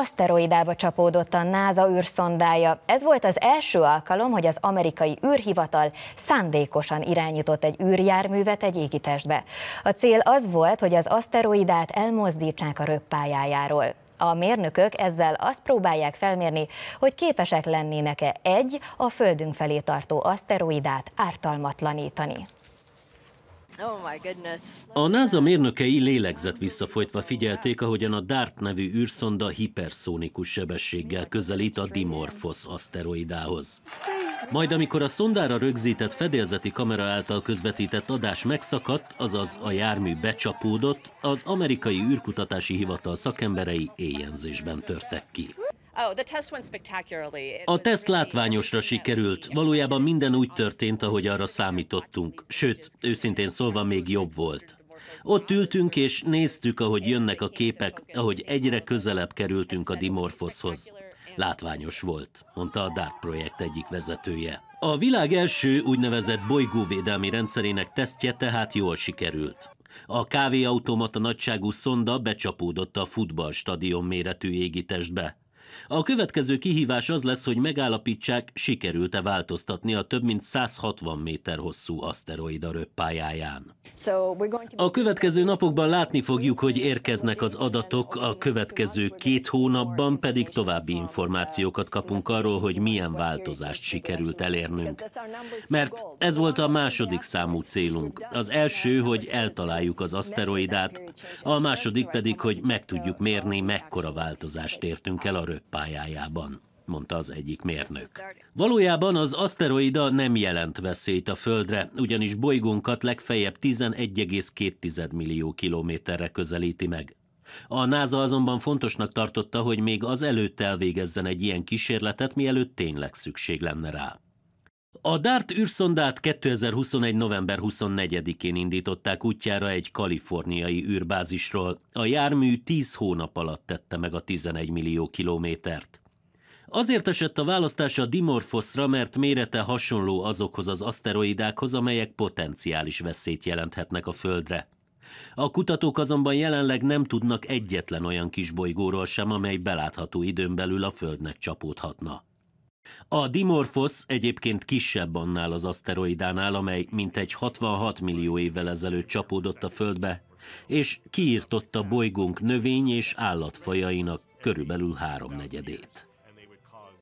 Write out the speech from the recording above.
aszteroidába csapódott a NASA űrszondája. Ez volt az első alkalom, hogy az amerikai űrhivatal szándékosan irányított egy űrjárművet egy égitestbe. A cél az volt, hogy az aszteroidát elmozdítsák a röppájájáról. A mérnökök ezzel azt próbálják felmérni, hogy képesek lennének-e egy a Földünk felé tartó aszteroidát ártalmatlanítani. Oh a NASA mérnökei lélegzett visszafolytva figyelték, ahogyan a DART nevű űrszonda hiperszónikus sebességgel közelít a Dimorphos aszteroidához. Majd amikor a szondára rögzített fedélzeti kamera által közvetített adás megszakadt, azaz a jármű becsapódott, az amerikai űrkutatási hivatal szakemberei éjjelzésben törtek ki. A teszt látványosra sikerült. Valójában minden úgy történt, ahogy arra számítottunk. Sőt, őszintén szólva még jobb volt. Ott ültünk és néztük, ahogy jönnek a képek, ahogy egyre közelebb kerültünk a dimorfoszhoz. Látványos volt, mondta a DART projekt egyik vezetője. A világ első úgynevezett bolygóvédelmi rendszerének tesztje tehát jól sikerült. A kávéautomata nagyságú szonda becsapódott a futballstadion méretű égitestbe. A következő kihívás az lesz, hogy megállapítsák, sikerült-e változtatni a több mint 160 méter hosszú aszteroida röppályáján. A következő napokban látni fogjuk, hogy érkeznek az adatok, a következő két hónapban pedig további információkat kapunk arról, hogy milyen változást sikerült elérnünk. Mert ez volt a második számú célunk. Az első, hogy eltaláljuk az aszteroidát, a második pedig, hogy meg tudjuk mérni, mekkora változást értünk el a röppályáján pályájában, mondta az egyik mérnök. Valójában az aszteroida nem jelent veszélyt a Földre, ugyanis bolygónkat legfeljebb 11,2 millió kilométerre közelíti meg. A NASA azonban fontosnak tartotta, hogy még az előtt elvégezzen egy ilyen kísérletet, mielőtt tényleg szükség lenne rá. A DART űrszondát 2021. november 24-én indították útjára egy kaliforniai űrbázisról. A jármű 10 hónap alatt tette meg a 11 millió kilométert. Azért esett a választás a Dimorphosra, mert mérete hasonló azokhoz az aszteroidákhoz, amelyek potenciális veszélyt jelenthetnek a Földre. A kutatók azonban jelenleg nem tudnak egyetlen olyan kisbolygóról sem, amely belátható időn belül a Földnek csapódhatna. A Dimorphos egyébként kisebb annál az aszteroidánál, amely mintegy 66 millió évvel ezelőtt csapódott a Földbe, és kiirtotta bolygónk növény- és állatfajainak körülbelül háromnegyedét.